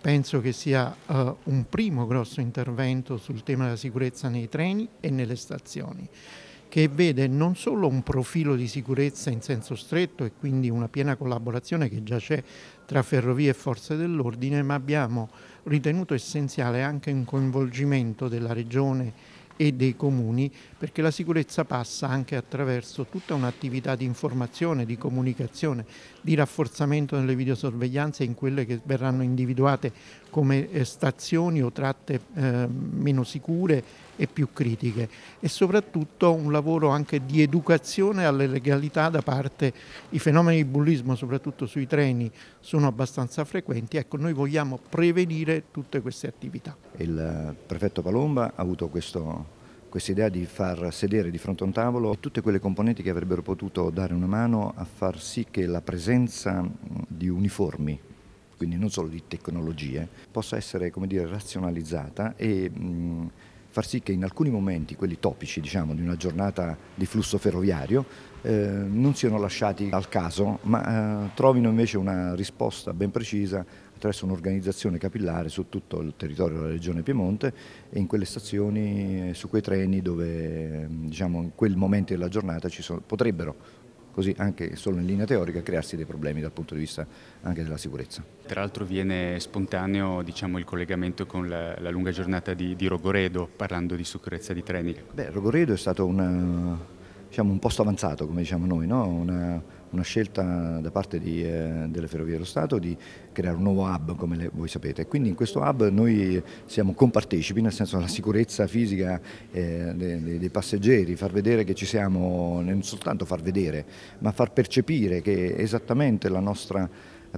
Penso che sia uh, un primo grosso intervento sul tema della sicurezza nei treni e nelle stazioni che vede non solo un profilo di sicurezza in senso stretto e quindi una piena collaborazione che già c'è tra ferrovie e forze dell'ordine, ma abbiamo ritenuto essenziale anche un coinvolgimento della regione e dei comuni, perché la sicurezza passa anche attraverso tutta un'attività di informazione, di comunicazione, di rafforzamento nelle videosorveglianze in quelle che verranno individuate come eh, stazioni o tratte eh, meno sicure e più critiche e soprattutto un lavoro anche di educazione alle legalità da parte, i fenomeni di bullismo soprattutto sui treni sono abbastanza frequenti, ecco noi vogliamo prevenire tutte queste attività. Il eh, prefetto Palomba ha avuto questo questa idea di far sedere di fronte a un tavolo tutte quelle componenti che avrebbero potuto dare una mano a far sì che la presenza di uniformi, quindi non solo di tecnologie, possa essere dire, razionalizzata e mh, far sì che in alcuni momenti, quelli topici diciamo, di una giornata di flusso ferroviario, eh, non siano lasciati al caso, ma eh, trovino invece una risposta ben precisa attraverso un'organizzazione capillare su tutto il territorio della regione Piemonte e in quelle stazioni, eh, su quei treni dove mm, diciamo, in quel momento della giornata ci sono, potrebbero così anche solo in linea teorica crearsi dei problemi dal punto di vista anche della sicurezza. Tra l'altro viene spontaneo diciamo, il collegamento con la, la lunga giornata di, di, Rogoredo parlando di sicurezza di treni. Beh, Rogoredo è stato una, eh, diciamo, un posto avanzato come diciamo noi, no? una, una scelta da parte di, eh, delle Ferrovie dello Stato di creare un nuovo hub come le, voi sapete. Quindi in questo hub noi siamo compartecipi, nel senso della sicurezza fisica eh, dei, dei, passeggeri, far vedere che ci siamo, non soltanto far vedere, ma far percepire che esattamente la nostra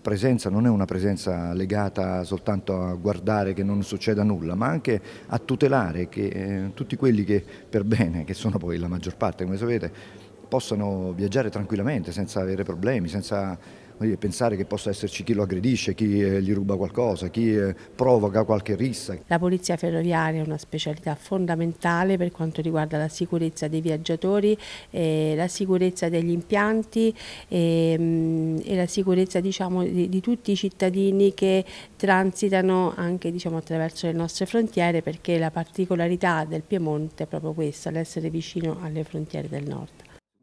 presenza non è una presenza legata soltanto a guardare che non succeda nulla, ma anche a tutelare che, eh, tutti quelli che per bene, che sono poi la maggior parte come sapete, possano viaggiare tranquillamente senza avere problemi, senza dire, pensare che possa esserci chi lo aggredisce, chi eh, gli ruba qualcosa, chi eh, provoca qualche rissa. La polizia ferroviaria è una specialità fondamentale per quanto riguarda la sicurezza dei viaggiatori, eh, la sicurezza degli impianti eh, e, la sicurezza diciamo, di, di, tutti i cittadini che transitano anche diciamo, attraverso le nostre frontiere perché la particolarità del Piemonte è proprio questa, l'essere vicino alle frontiere del nord.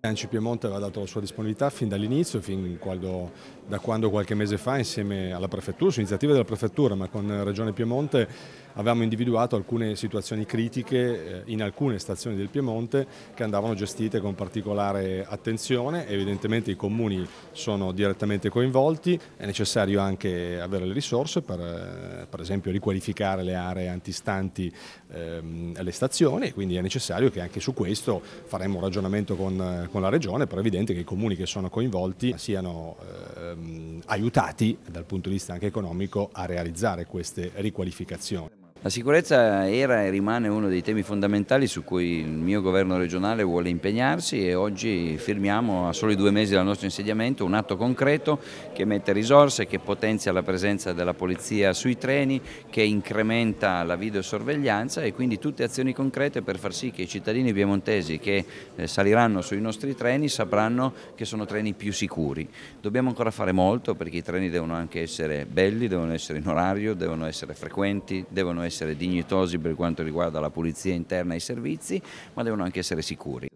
Anci Piemonte aveva dato la sua disponibilità fin dall'inizio, fin quando da quando qualche mese fa insieme alla prefettura, su iniziativa della prefettura ma con Regione Piemonte avevamo individuato alcune situazioni critiche eh, in alcune stazioni del Piemonte che andavano gestite con particolare attenzione, evidentemente i comuni sono direttamente coinvolti, è necessario anche avere le risorse per eh, per esempio riqualificare le aree antistanti alle ehm, stazioni quindi è necessario che anche su questo faremo un ragionamento con, eh, con la Regione, però è evidente che i comuni che sono coinvolti siano eh, Ehm, aiutati dal punto di vista anche economico a realizzare queste riqualificazioni. La sicurezza era e rimane uno dei temi fondamentali su cui il mio governo regionale vuole impegnarsi e oggi firmiamo a soli due mesi dal nostro insediamento un atto concreto che mette risorse, che potenzia la presenza della polizia sui treni, che incrementa la videosorveglianza e quindi tutte azioni concrete per far sì che i cittadini piemontesi che eh, saliranno sui nostri treni sapranno che sono treni più sicuri. Dobbiamo ancora fare molto perché i treni devono anche essere belli, devono essere in orario, devono essere frequenti, devono essere essere dignitosi per quanto riguarda la pulizia interna e i servizi, ma devono anche essere sicuri.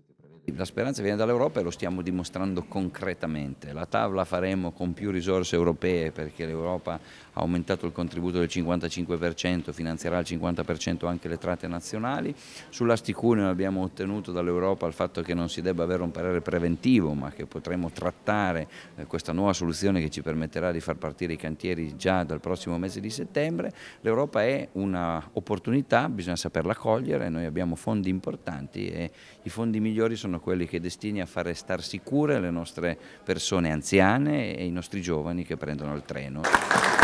La speranza viene dall'Europa e lo stiamo dimostrando concretamente. La tavola faremo con più risorse europee perché l'Europa ha aumentato il contributo del 55%, finanzierà al 50% anche le tratte nazionali. Sulla Sticuneo abbiamo ottenuto dall'Europa il fatto che non si debba avere un parere preventivo ma che potremo trattare eh, questa nuova soluzione che ci permetterà di far partire i cantieri già dal prossimo mese di settembre. L'Europa è un'opportunità, bisogna saperla cogliere, noi abbiamo fondi importanti e i fondi migliori sono quelli che destini a fare star sicure le nostre persone anziane e i nostri giovani che prendono il treno.